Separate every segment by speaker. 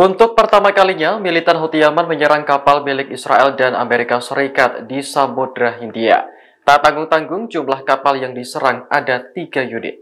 Speaker 1: Untuk pertama kalinya, militan Houthi Yaman menyerang kapal milik Israel dan Amerika Serikat di Samudra Hindia. Tak tanggung-tanggung, jumlah kapal yang diserang ada tiga unit.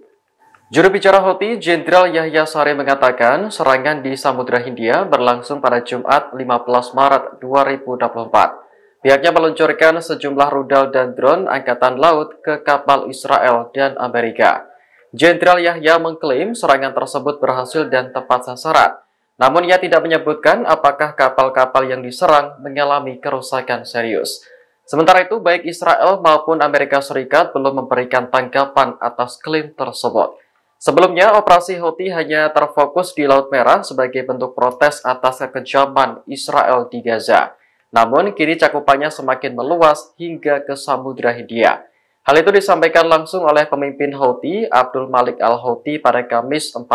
Speaker 1: Juru bicara Houthi, Jenderal Yahya Sari mengatakan serangan di Samudra Hindia berlangsung pada Jumat 15 Maret 2024. Pihaknya meluncurkan sejumlah rudal dan drone Angkatan Laut ke kapal Israel dan Amerika. Jenderal Yahya mengklaim serangan tersebut berhasil dan tepat sasaran namun ia tidak menyebutkan apakah kapal-kapal yang diserang mengalami kerusakan serius. Sementara itu, baik Israel maupun Amerika Serikat belum memberikan tanggapan atas klaim tersebut. Sebelumnya, operasi Houthi hanya terfokus di Laut Merah sebagai bentuk protes atas kekejaman Israel di Gaza. Namun, kini cakupannya semakin meluas hingga ke Samudra Hindia. Hal itu disampaikan langsung oleh pemimpin Houthi, Abdul Malik Al-Houthi pada Kamis 14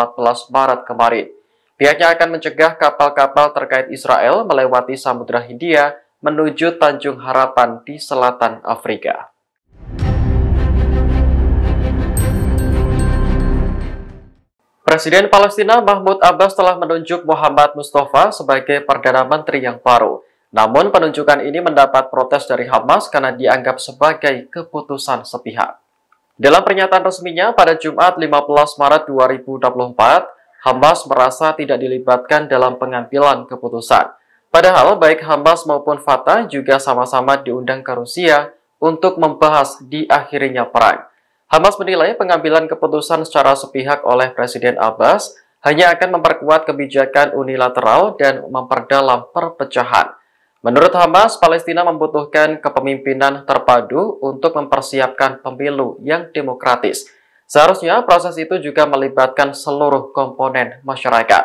Speaker 1: Maret kemarin. Pihaknya akan mencegah kapal-kapal terkait Israel melewati Samudra Hindia menuju Tanjung Harapan di selatan Afrika. Presiden Palestina Mahmud Abbas telah menunjuk Muhammad Mustafa sebagai Perdana Menteri yang baru. Namun penunjukan ini mendapat protes dari Hamas karena dianggap sebagai keputusan sepihak. Dalam pernyataan resminya pada Jumat 15 Maret 2024, Hamas merasa tidak dilibatkan dalam pengambilan keputusan. Padahal baik Hamas maupun Fatah juga sama-sama diundang ke Rusia untuk membahas di akhirnya perang. Hamas menilai pengambilan keputusan secara sepihak oleh Presiden Abbas hanya akan memperkuat kebijakan unilateral dan memperdalam perpecahan. Menurut Hamas, Palestina membutuhkan kepemimpinan terpadu untuk mempersiapkan pemilu yang demokratis. Seharusnya proses itu juga melibatkan seluruh komponen masyarakat.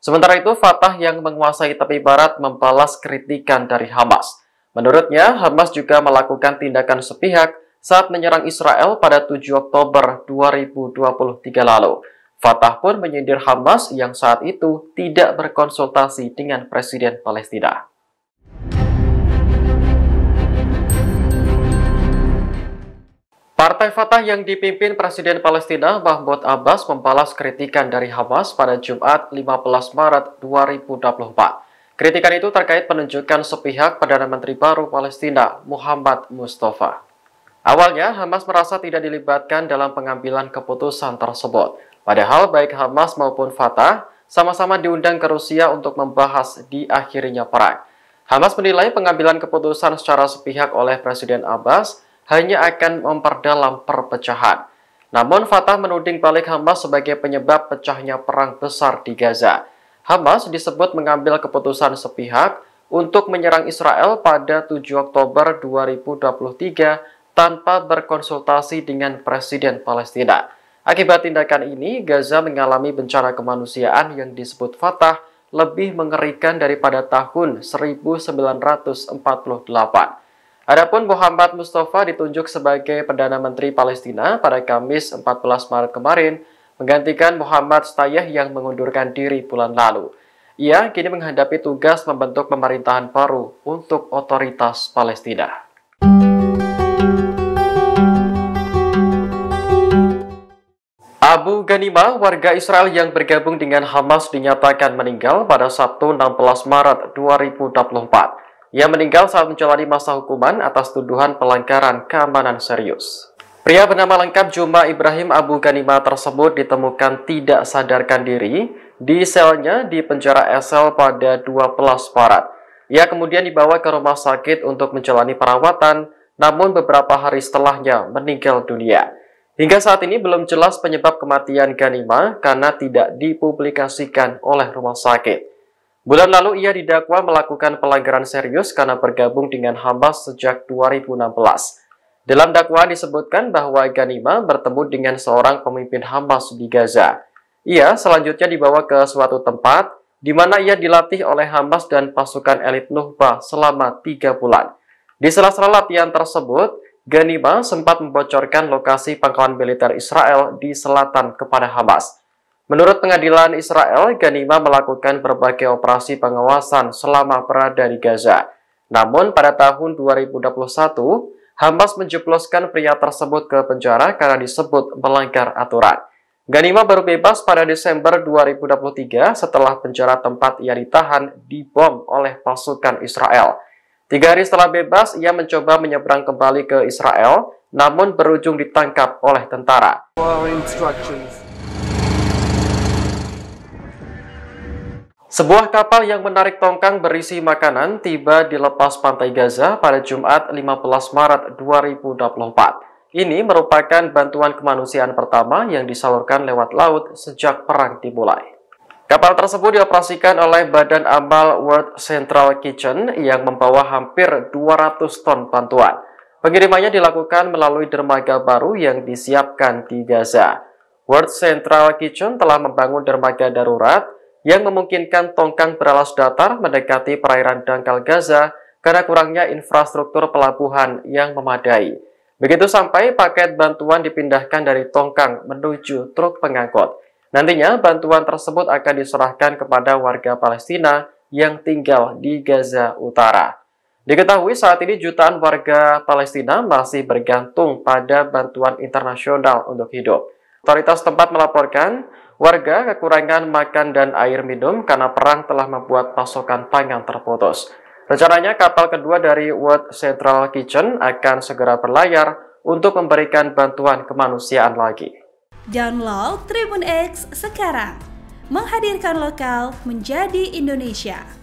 Speaker 1: Sementara itu, Fatah yang menguasai tepi barat membalas kritikan dari Hamas. Menurutnya, Hamas juga melakukan tindakan sepihak saat menyerang Israel pada 7 Oktober 2023 lalu. Fatah pun menyindir Hamas yang saat itu tidak berkonsultasi dengan Presiden Palestina. Partai Fatah yang dipimpin Presiden Palestina Mahmud Abbas membalas kritikan dari Hamas pada Jumat 15 Maret 2024. Kritikan itu terkait penunjukan sepihak Perdana Menteri baru Palestina, Muhammad Mustafa. Awalnya, Hamas merasa tidak dilibatkan dalam pengambilan keputusan tersebut. Padahal baik Hamas maupun Fatah sama-sama diundang ke Rusia untuk membahas di akhirnya perang. Hamas menilai pengambilan keputusan secara sepihak oleh Presiden Abbas hanya akan memperdalam perpecahan. Namun Fatah menuding balik Hamas sebagai penyebab pecahnya perang besar di Gaza. Hamas disebut mengambil keputusan sepihak untuk menyerang Israel pada 7 Oktober 2023 tanpa berkonsultasi dengan Presiden Palestina. Akibat tindakan ini, Gaza mengalami bencana kemanusiaan yang disebut Fatah lebih mengerikan daripada tahun 1948. Adapun Muhammad Mustafa ditunjuk sebagai Perdana Menteri Palestina pada Kamis 14 Maret kemarin, menggantikan Muhammad Stayeh yang mengundurkan diri bulan lalu. Ia kini menghadapi tugas membentuk pemerintahan baru untuk otoritas Palestina. Abu Ganima, warga Israel yang bergabung dengan Hamas dinyatakan meninggal pada Sabtu 16 Maret 2024. Ia meninggal saat menjalani masa hukuman atas tuduhan pelanggaran keamanan serius. Pria bernama lengkap Juma Ibrahim Abu Ganima tersebut ditemukan tidak sadarkan diri di selnya di penjara Esel pada 12 Maret. Ia kemudian dibawa ke rumah sakit untuk menjalani perawatan, namun beberapa hari setelahnya meninggal dunia. Hingga saat ini belum jelas penyebab kematian Ganima karena tidak dipublikasikan oleh rumah sakit. Bulan lalu ia didakwa melakukan pelanggaran serius karena bergabung dengan Hamas sejak 2016. Dalam dakwaan disebutkan bahwa Ganima bertemu dengan seorang pemimpin Hamas di Gaza. Ia selanjutnya dibawa ke suatu tempat di mana ia dilatih oleh Hamas dan pasukan elit Nuhba selama tiga bulan. Di sela-sela latihan tersebut, Ganima sempat membocorkan lokasi pangkalan militer Israel di selatan kepada Hamas. Menurut pengadilan Israel, Ganima melakukan berbagai operasi pengawasan selama berada di Gaza. Namun pada tahun 2021, Hamas menjebloskan pria tersebut ke penjara karena disebut melanggar aturan. Ganima baru bebas pada Desember 2023 setelah penjara tempat ia ditahan dibom oleh pasukan Israel. Tiga hari setelah bebas, ia mencoba menyeberang kembali ke Israel, namun berujung ditangkap oleh tentara. Sebuah kapal yang menarik tongkang berisi makanan tiba di lepas pantai Gaza pada Jumat 15 Maret 2024. Ini merupakan bantuan kemanusiaan pertama yang disalurkan lewat laut sejak perang dimulai. Kapal tersebut dioperasikan oleh Badan Amal World Central Kitchen yang membawa hampir 200 ton bantuan. Pengirimannya dilakukan melalui dermaga baru yang disiapkan di Gaza. World Central Kitchen telah membangun dermaga darurat yang memungkinkan tongkang beralas datar mendekati perairan dangkal Gaza karena kurangnya infrastruktur pelabuhan yang memadai. Begitu sampai, paket bantuan dipindahkan dari tongkang menuju truk pengangkut. Nantinya, bantuan tersebut akan diserahkan kepada warga Palestina yang tinggal di Gaza Utara. Diketahui saat ini jutaan warga Palestina masih bergantung pada bantuan internasional untuk hidup. Otoritas tempat melaporkan Warga kekurangan makan dan air minum karena perang telah membuat pasokan pangan terputus. Rencananya kapal kedua dari World Central Kitchen akan segera berlayar untuk memberikan bantuan kemanusiaan lagi. Download Tribun X sekarang. Menghadirkan lokal menjadi Indonesia.